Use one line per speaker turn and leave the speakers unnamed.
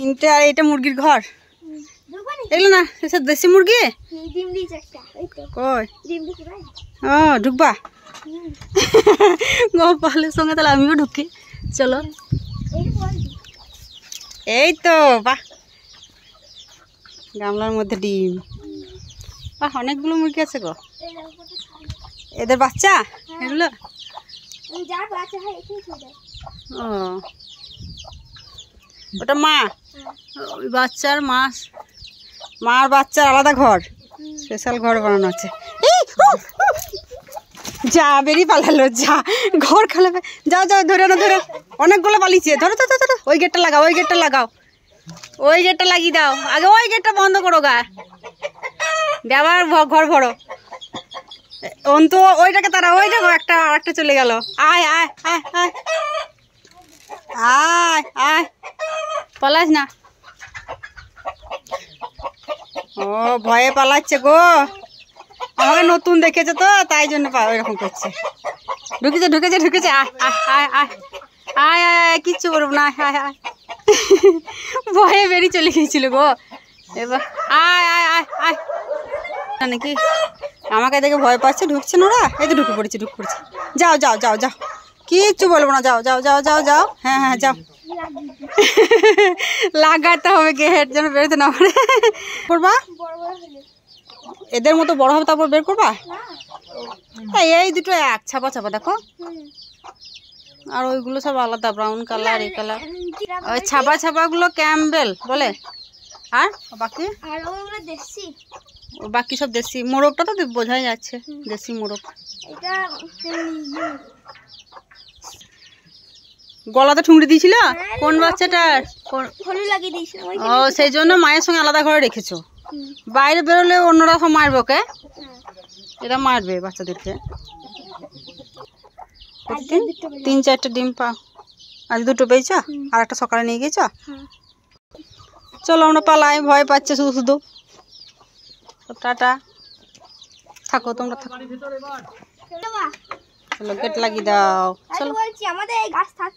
তিনটা আর এটা মুরগির ঘর এগুলো না এসব দেশি মুরগি কই ও ঢুকবা গোপালের সঙ্গে তাহলে আমিও ঢুকি চলো এই তো বাহ গামলার মধ্যে ডিম বাহ অনেকগুলো মুরগি আছে গো এদের বাচ্চা হ্যাঁ। এগুলো ও ওটা মা ওই বাচ্চার মা মার বাচ্চার আলাদা ঘর স্পেশাল ঘর বানানো আছে যা বেরিয়ে পালালো যা ঘর খালাবে যা যা ধরে না ধরে অনেকগুলো পালিয়েছে ধরো তো ধরো ওই গেটটা লাগাও ওই গেটটা লাগাও ওই গেটটা লাগিয়ে দাও আগে ওই গেটটা বন্ধ করো গা ব্যবহার ঘর ভরো অন্ত ওইটাকে তারা ওই দেখো একটা আরেকটা চলে গেল আয় আয় আয় আয় আয় আয় পালাস না ও ভয়ে পালাচ্ছে গো আমাকে নতুন দেখেছে তো তাই জন্য এরকম করছে ঢুকেছে ঢুকেছে ঢুকেছে আয় আয় আয় আয় আয় কিচ্ছু করবো না আয় আয় ভয়ে বেরিয়ে চলে গিয়েছিল গো এবার আয় আয় আয় আয় নাকি আমাকে দেখে ভয় পাচ্ছে ঢুকছে না ওরা এই তো ঢুকে পড়েছে ঢুকে পড়েছে যাও যাও যাও যাও কিচ্ছু বলবো না যাও যাও যাও যাও যাও হ্যাঁ হ্যাঁ যাও লাগাতে হবে কে হেড যেন বেরোতে না পারে করবা এদের মতো বড় হবে তারপর বের করবা এই দুটো এক ছাপা ছাপা দেখো আর ওইগুলো সব আলাদা ব্রাউন কালার এই কালার ওই ছাপা ছাপাগুলো ক্যাম্বেল বলে আর বাকি বাকি সব দেশি মোরগটা তো বোঝাই যাচ্ছে দেশি মোরগ গলাতে ঠুংড়ি দিয়েছিল হ্যাঁ, কোন বাচ্চাটার ও সেই জন্য মায়ের সঙ্গে আলাদা ঘরে রেখেছো বাইরে বেরোলে অন্যরা সব মারবে ওকে হ্যাঁ। এটা মারবে বাচ্চাদেরকে তিন চারটে ডিম পা আজ দুটো পেয়েছ আর একটা সকালে নিয়ে গিয়েছ হ্যাঁ। চলো আমরা পালাই ভয় পাচ্ছে শুধু শুধু টাটা থাকো তোমরা থাকো চলো গেট লাগিয়ে দাও চলো আমাদের গাছ